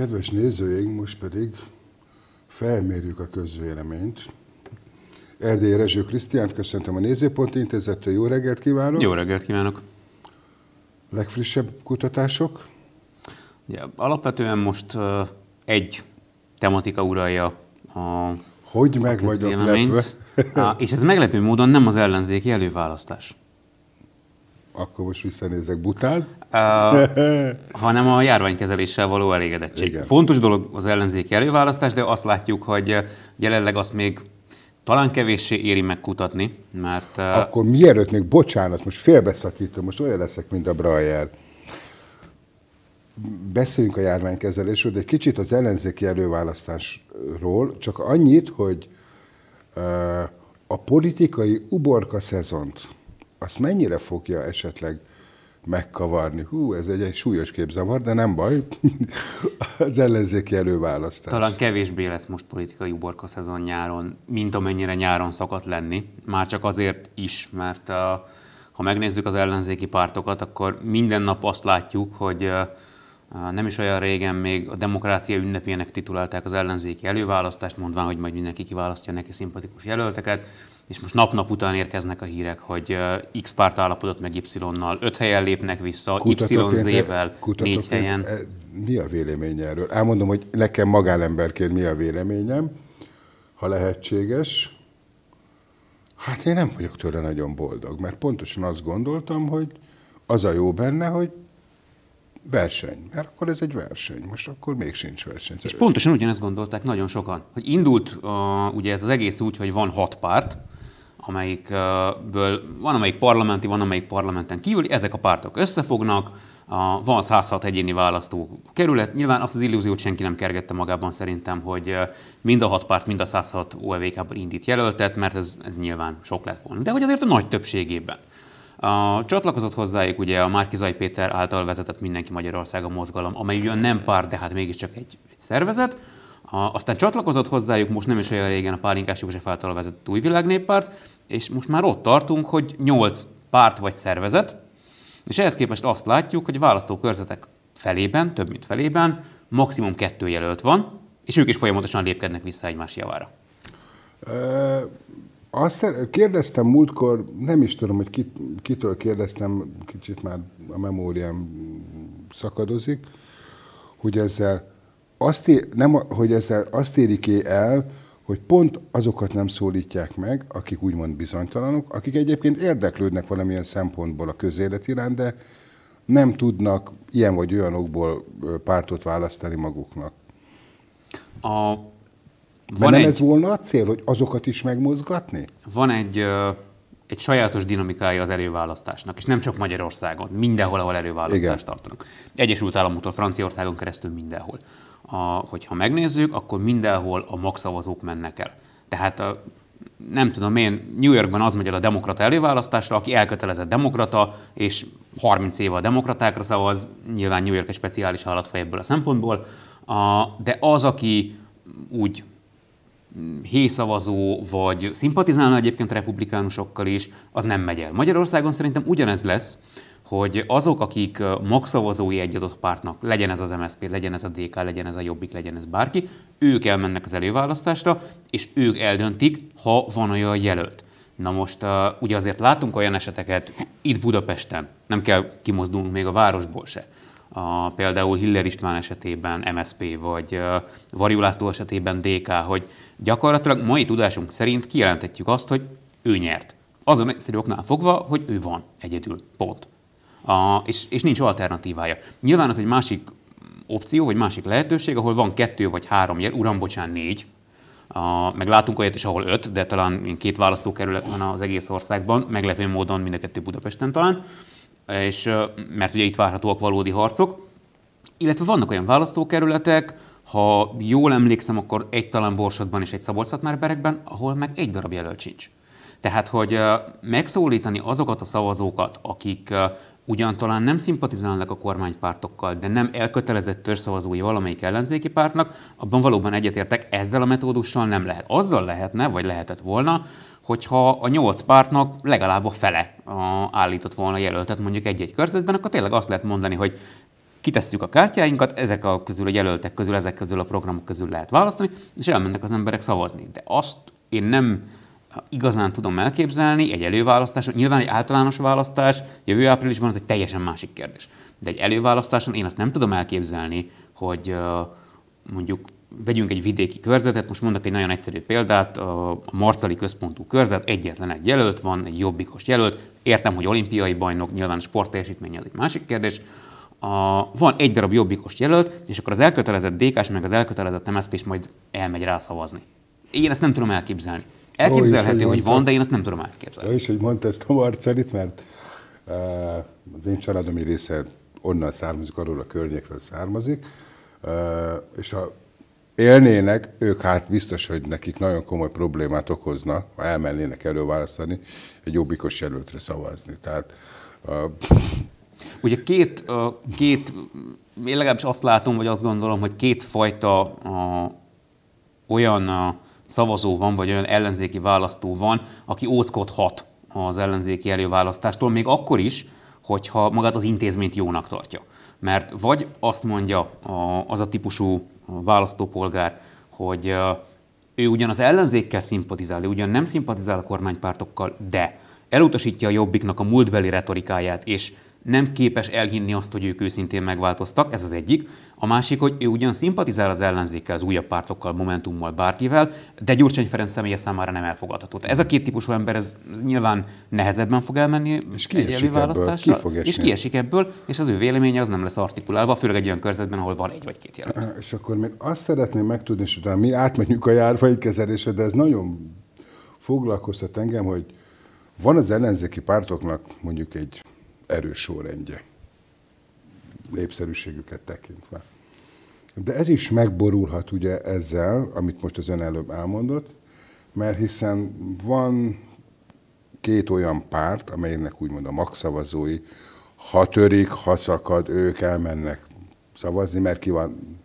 Kedves nézőink, most pedig felmérjük a közvéleményt. Erdély Rezső Krisztiánt köszöntöm a Nézőpont Intézettől. Jó reggelt kívánok! Jó reggelt kívánok! Legfrissebb kutatások? Ja, alapvetően most uh, egy tematika uralja a hogy meg vagyok lepve. Á, és ez meglepő módon nem az ellenzéki előválasztás akkor most visszanézek bután. A, hanem a járványkezeléssel való elégedettség. Igen. Fontos dolog az ellenzéki előválasztás, de azt látjuk, hogy jelenleg azt még talán kevéssé éri megkutatni, mert... Akkor mielőtt még, bocsánat, most félbeszakítom, most olyan leszek, mint a Brajer. Beszéljünk a járványkezelésről, de egy kicsit az ellenzéki előválasztásról, csak annyit, hogy a politikai uborka szezont azt mennyire fogja esetleg megkavarni. Hú, ez egy, egy súlyos képzavar, de nem baj, az ellenzéki előválasztás. Talán kevésbé lesz most politikai uborka szezon nyáron, mint amennyire nyáron szokott lenni. Már csak azért is, mert uh, ha megnézzük az ellenzéki pártokat, akkor minden nap azt látjuk, hogy uh, uh, nem is olyan régen még a demokrácia ünnepének titulálták az ellenzéki előválasztást, mondván, hogy majd mindenki kiválasztja neki szimpatikus jelölteket és most nap-nap után érkeznek a hírek, hogy eh, X párt állapodott meg Y-nal, öt helyen lépnek vissza, YZ-vel, négy helyen. Eh, mi a véleménye erről? Elmondom, hogy nekem magánemberként mi a véleményem, ha lehetséges. Hát én nem vagyok tőle nagyon boldog, mert pontosan azt gondoltam, hogy az a jó benne, hogy verseny, mert akkor ez egy verseny, most akkor még sincs verseny. És pontosan ugyanezt gondolták nagyon sokan, hogy indult uh, ugye ez az egész úgy, hogy van hat párt, amelyikből van, amelyik parlamenti, van, amelyik parlamenten kívüli, ezek a pártok összefognak, a, van 106 egyéni választó kerület. Nyilván azt az illúziót senki nem kergette magában szerintem, hogy mind a hat párt, mind a 106 OLVK-ban indít jelöltet, mert ez, ez nyilván sok lett volna. De hogy azért a nagy többségében. A, csatlakozott hozzájuk ugye a Márkizai Péter által vezetett Mindenki Magyarországa mozgalom, amely ugyan nem párt, de hát mégiscsak egy, egy szervezet, a, aztán csatlakozott hozzájuk most nem is olyan régen a Pálinkás József által vezetett új világnéppárt, és most már ott tartunk, hogy nyolc párt vagy szervezet, és ehhez képest azt látjuk, hogy a választókörzetek felében, több mint felében maximum kettő jelölt van, és ők is folyamatosan lépkednek vissza egymás javára. E, azt kérdeztem múltkor, nem is tudom, hogy kit, kitől kérdeztem, kicsit már a memóriám szakadozik, hogy ezzel azt ér, nem, hogy ezzel azt érik -e el, hogy pont azokat nem szólítják meg, akik úgymond bizonytalanok, akik egyébként érdeklődnek valamilyen szempontból a közélet iránt, de nem tudnak ilyen vagy okból pártot választani maguknak. A, de van nem egy, ez volna a cél, hogy azokat is megmozgatni? Van egy, egy sajátos dinamikája az előválasztásnak, és nem csak Magyarországon, mindenhol, ahol előválasztást Igen. tartanak. Egyesült Államoktól Franciaországon keresztül mindenhol a, hogyha megnézzük, akkor mindenhol a magszavazók mennek el. Tehát a, nem tudom én, New Yorkban az megy el a demokrata előválasztásra, aki elkötelezett demokrata, és 30 éve a demokratákra szavaz, nyilván New York egy speciális állatfaj ebből a szempontból, a, de az, aki úgy hészavazó, vagy szimpatizálna egyébként a republikánusokkal is, az nem megy el. Magyarországon szerintem ugyanez lesz, hogy azok, akik magszavazói egy adott pártnak, legyen ez az MSZP, legyen ez a DK, legyen ez a Jobbik, legyen ez bárki, ők elmennek az előválasztásra, és ők eldöntik, ha van olyan jelölt. Na most uh, ugye azért látunk olyan eseteket itt Budapesten, nem kell kimozdulnunk még a városból se. Uh, például Hiller István esetében MSP vagy uh, Varjú László esetében DK, hogy gyakorlatilag mai tudásunk szerint kijelenthetjük azt, hogy ő nyert. Azon egyszerű oknál fogva, hogy ő van egyedül. Pont a, és, és nincs alternatívája. Nyilván az egy másik opció, vagy másik lehetőség, ahol van kettő vagy három jel, uram, bocsán, négy, a, meg látunk olyat is, ahol öt, de talán két választókerület van az egész országban, meglepő módon mind a kettő Budapesten talán, és, mert ugye itt várhatóak valódi harcok. Illetve vannak olyan választókerületek, ha jól emlékszem, akkor egy talán Borsodban és egy szabolcs berekben ahol meg egy darab jelölt sincs. Tehát, hogy megszólítani azokat a szavazókat, akik ugyan talán nem szimpatizálnak a kormánypártokkal, de nem elkötelezett törzszavazói valamelyik ellenzéki pártnak, abban valóban egyetértek, ezzel a metódussal nem lehet. Azzal lehetne, vagy lehetett volna, hogyha a nyolc pártnak legalább a fele állított volna jelöltet mondjuk egy-egy körzetben, akkor tényleg azt lehet mondani, hogy kitesszük a kártyáinkat, ezek a közül a jelöltek közül, ezek közül a programok közül lehet választani, és elmennek az emberek szavazni. De azt én nem igazán tudom elképzelni egy előválasztás, nyilván egy általános választás jövő áprilisban az egy teljesen másik kérdés. De egy előválasztáson én azt nem tudom elképzelni, hogy mondjuk vegyünk egy vidéki körzetet, most mondok egy nagyon egyszerű példát, a Marcali központú körzet, egyetlen egy jelölt van, egy jobbikos jelölt, értem, hogy olimpiai bajnok, nyilván sportteljesítmény az egy másik kérdés, a, van egy darab jobbikos jelölt, és akkor az elkötelezett DK-s, meg az elkötelezett MSZP is majd elmegy rá szavazni. Én ezt nem tudom elképzelni. Elképzelhető, hogy van, de én azt nem tudom elképzelni. Ja, és hogy mondta ezt a Marcelit, mert uh, az én családomi része onnan származik, arról a környékről származik, uh, és a élnének, ők hát biztos, hogy nekik nagyon komoly problémát okozna, ha elmennének előválasztani, egy jobbikos jelöltre szavazni. Tehát, uh, Ugye két, uh, két, én legalábbis azt látom, vagy azt gondolom, hogy két fajta uh, olyan uh, szavazó van, vagy olyan ellenzéki választó van, aki óckodhat az ellenzéki előválasztástól, még akkor is, hogyha magát az intézményt jónak tartja. Mert vagy azt mondja az a típusú választópolgár, hogy ő ugyan az ellenzékkel szimpatizál, ő ugyan nem szimpatizál a kormánypártokkal, de elutasítja a jobbiknak a múltbeli retorikáját, és nem képes elhinni azt, hogy ők őszintén megváltoztak, ez az egyik. A másik, hogy ő ugyan szimpatizál az ellenzékkel, az újabb pártokkal, Momentummal, bárkivel, de Gyurcsány Ferenc személye számára nem elfogadható. Ez a két típusú ember, ez, nyilván nehezebben fog elmenni és egy ebből, ki és kiesik ebből, és az ő véleménye az nem lesz artikulálva, főleg egy olyan körzetben, ahol van egy vagy két jelölt. És akkor még azt szeretném megtudni, és utána mi átmegyünk a kezelésre, de ez nagyon foglalkoztat engem, hogy van az ellenzéki pártoknak mondjuk egy erős sorrendje, népszerűségüket tekintve. De ez is megborulhat ugye ezzel, amit most az ön előbb elmondott, mert hiszen van két olyan párt, amelynek úgymond a magszavazói, ha törik, ha szakad, ők elmennek szavazni, mert ki van,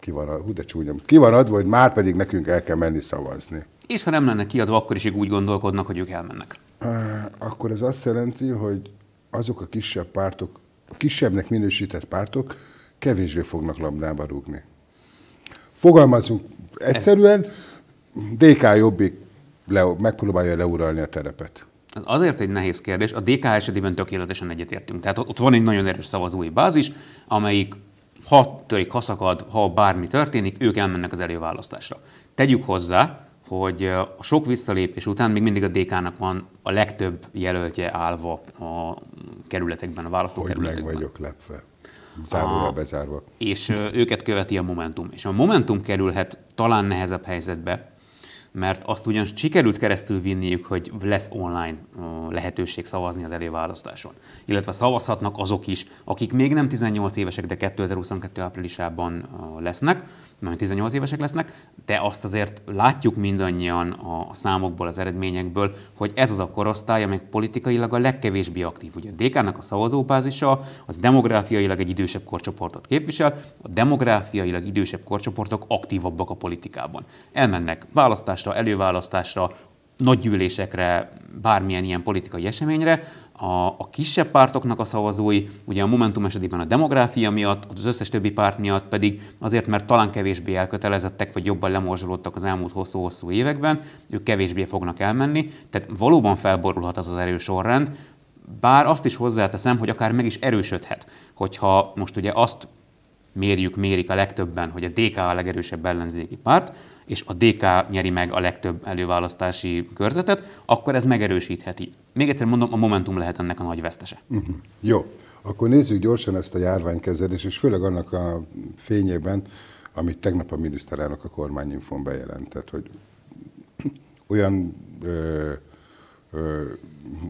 ki van, hú de csúnyom, ki van adva, hogy már pedig nekünk el kell menni szavazni. És ha nem lenne kiadva, akkor is ők úgy gondolkodnak, hogy ők elmennek. Akkor ez azt jelenti, hogy azok a kisebb pártok, a kisebbnek minősített pártok kevésbé fognak labdába rúgni. Fogalmazunk egyszerűen, DK jobbik le, megpróbálja leuralni a terepet. Ez azért egy nehéz kérdés. A DK esetében tökéletesen egyetértünk. Tehát ott van egy nagyon erős szavazói bázis, amelyik ha törik, ha szakad, ha bármi történik, ők elmennek az előválasztásra. Tegyük hozzá, hogy a sok visszalépés után még mindig a DK-nak van a legtöbb jelöltje állva a kerületekben, a választókerületekben. Hogy meg vagyok lepve. a, bezárva. És őket követi a Momentum. És a Momentum kerülhet talán nehezebb helyzetbe, mert azt ugyan sikerült keresztül vinniük, hogy lesz online lehetőség szavazni az előválasztáson. Illetve szavazhatnak azok is, akik még nem 18 évesek, de 2022. áprilisában lesznek, mert 18 évesek lesznek, de azt azért látjuk mindannyian a számokból, az eredményekből, hogy ez az a korosztály, amely politikailag a legkevésbé aktív. Ugye a DK-nak a szavazópázisa az demográfiailag egy idősebb korcsoportot képvisel, a demográfiailag idősebb korcsoportok aktívabbak a politikában. Elmennek választás választásra, előválasztásra, nagygyűlésekre, bármilyen ilyen politikai eseményre, a, a kisebb pártoknak a szavazói, ugye a Momentum esetében a demográfia miatt, az összes többi párt miatt pedig azért, mert talán kevésbé elkötelezettek, vagy jobban lemorzsolódtak az elmúlt hosszú-hosszú években, ők kevésbé fognak elmenni, tehát valóban felborulhat az az erős sorrend, bár azt is hozzáteszem, hogy akár meg is erősödhet, hogyha most ugye azt mérjük, mérik a legtöbben, hogy a DK a legerősebb ellenzéki párt, és a DK nyeri meg a legtöbb előválasztási körzetet, akkor ez megerősítheti. Még egyszer mondom, a Momentum lehet ennek a nagy vesztese. Uh-huh. Jó, akkor nézzük gyorsan ezt a járványkezelést, és főleg annak a fényében, amit tegnap a miniszterelnök a kormányinfon bejelentett, hogy olyan ö, ö,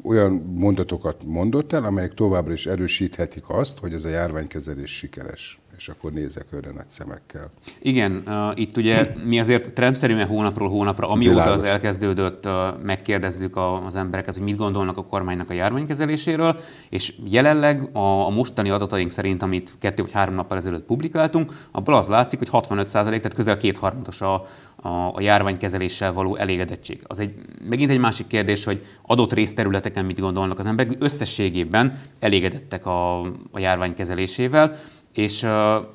olyan mondatokat mondott el, amelyek továbbra is erősíthetik azt, hogy ez a járványkezelés sikeres és akkor nézek önre nagy szemekkel. Igen, uh, itt ugye mi azért rendszerűen hónapról hónapra, amióta Világos. az elkezdődött, uh, megkérdezzük a, az embereket, hogy mit gondolnak a kormánynak a járványkezeléséről, és jelenleg a, a mostani adataink szerint, amit kettő vagy három nappal ezelőtt publikáltunk, abból az látszik, hogy 65 százalék, tehát közel kétharmados a, a, a járványkezeléssel való elégedettség. Az egy, megint egy másik kérdés, hogy adott részterületeken mit gondolnak az emberek, összességében elégedettek a, a járványkezelésével, és uh,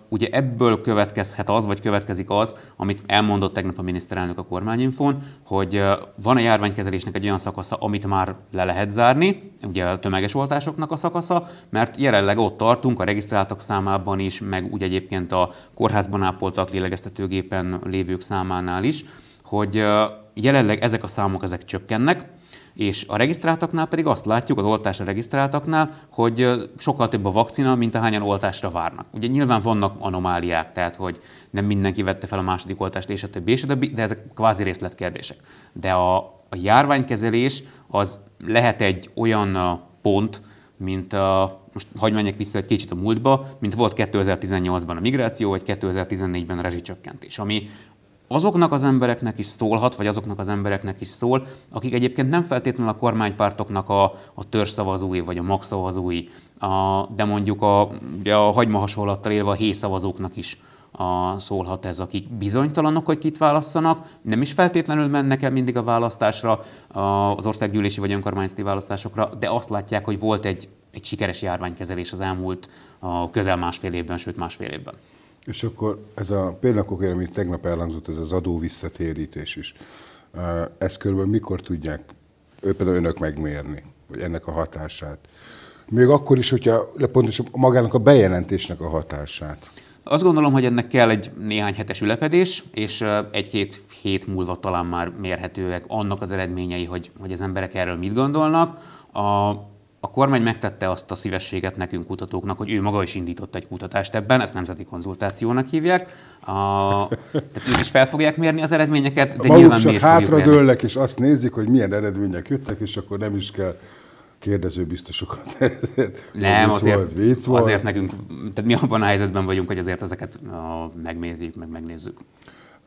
ugye ebből következhet az, vagy következik az, amit elmondott tegnap a miniszterelnök a kormányinfón, hogy uh, van a járványkezelésnek egy olyan szakasza, amit már le lehet zárni, ugye a tömeges oltásoknak a szakasza, mert jelenleg ott tartunk a regisztráltak számában is, meg úgy egyébként a kórházban ápoltak lélegeztetőgépen lévők számánál is, hogy uh, jelenleg ezek a számok ezek csökkennek, és a regisztráltaknál pedig azt látjuk, az oltásra regisztráltaknál, hogy sokkal több a vakcina, mint ahányan oltásra várnak. Ugye nyilván vannak anomáliák, tehát hogy nem mindenki vette fel a második oltást, és a többi, és a többi, de ezek kvázi részletkérdések. De a, a járványkezelés az lehet egy olyan pont, mint a, most hagyj menjek vissza egy kicsit a múltba, mint volt 2018-ban a migráció, vagy 2014-ben a rezsicsökkentés, ami, azoknak az embereknek is szólhat, vagy azoknak az embereknek is szól, akik egyébként nem feltétlenül a kormánypártoknak a, a törzszavazói, vagy a magszavazói, a, de mondjuk a, ugye a hagyma hasonlattal élve a hészavazóknak is a, szólhat ez, akik bizonytalanok, hogy kit választanak, nem is feltétlenül mennek el mindig a választásra, a, az országgyűlési vagy önkormányzati választásokra, de azt látják, hogy volt egy, egy sikeres járványkezelés az elmúlt a, közel másfél évben, sőt másfél évben. És akkor ez a példakokért, amit tegnap elhangzott, ez az adó visszatérítés is. Ezt körülbelül mikor tudják például önök megmérni, vagy ennek a hatását? Még akkor is, hogyha pontosan magának a bejelentésnek a hatását. Azt gondolom, hogy ennek kell egy néhány hetes ülepedés, és egy-két hét múlva talán már mérhetőek annak az eredményei, hogy, hogy az emberek erről mit gondolnak. A a kormány megtette azt a szívességet nekünk kutatóknak, hogy ő maga is indított egy kutatást ebben, ezt nemzeti konzultációnak hívják. A, tehát ők is fel fogják mérni az eredményeket, de Maguk nyilván csak hátra dőlnek, és azt nézik, hogy milyen eredmények jöttek, és akkor nem is kell kérdező biztosokat. Nem, azért, volt, volt. azért nekünk, tehát mi abban a helyzetben vagyunk, hogy azért ezeket megmérjük, meg megnézzük.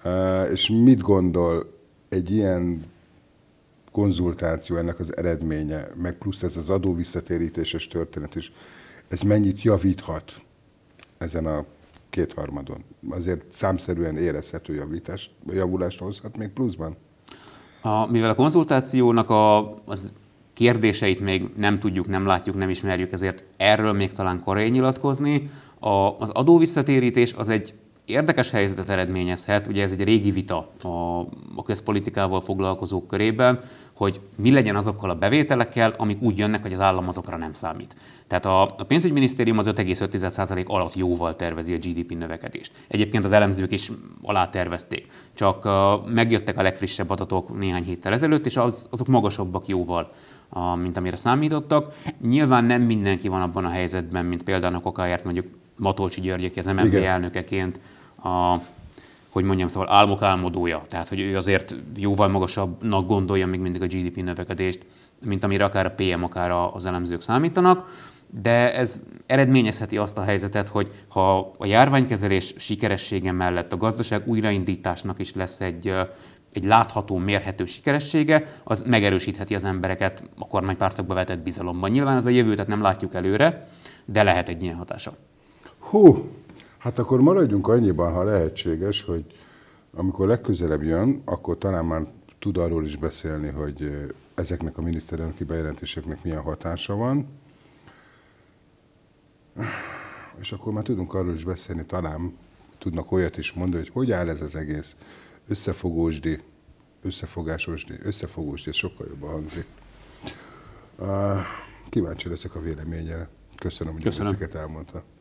Uh, és mit gondol egy ilyen konzultáció, ennek az eredménye, meg plusz ez az adóvisszatérítéses történet is, ez mennyit javíthat ezen a kétharmadon? Azért számszerűen érezhető javítást, javulást hozhat még pluszban? A, mivel a konzultációnak a, az kérdéseit még nem tudjuk, nem látjuk, nem ismerjük, ezért erről még talán korai nyilatkozni. A, az adóvisszatérítés az egy érdekes helyzetet eredményezhet, ugye ez egy régi vita a, a közpolitikával foglalkozók körében, hogy mi legyen azokkal a bevételekkel, amik úgy jönnek, hogy az állam azokra nem számít. Tehát a, a pénzügyminisztérium az 5,5% alatt jóval tervezi a GDP növekedést. Egyébként az elemzők is alá tervezték, csak uh, megjöttek a legfrissebb adatok néhány héttel ezelőtt, és az, azok magasabbak jóval, uh, mint amire számítottak. Nyilván nem mindenki van abban a helyzetben, mint például a kokáért mondjuk Matolcsi György, aki az MNP elnökeként a hogy mondjam, szóval álmok álmodója. Tehát, hogy ő azért jóval magasabbnak gondolja még mindig a GDP növekedést, mint amire akár a PM, akár az elemzők számítanak, de ez eredményezheti azt a helyzetet, hogy ha a járványkezelés sikeressége mellett a gazdaság újraindításnak is lesz egy, egy látható, mérhető sikeressége, az megerősítheti az embereket a kormánypártokba vetett bizalomban. Nyilván ez a jövő, tehát nem látjuk előre, de lehet egy ilyen hatása. Hú, hát akkor maradjunk annyiban, ha lehetséges, hogy amikor legközelebb jön, akkor talán már tud arról is beszélni, hogy ezeknek a miniszterelnöki bejelentéseknek milyen hatása van. És akkor már tudunk arról is beszélni, talán tudnak olyat is mondani, hogy hogy áll ez az egész összefogósdi, összefogásosdi, összefogósdi, ez sokkal jobban hangzik. Kíváncsi leszek a véleményére. Köszönöm, hogy Köszönöm. ezeket elmondta.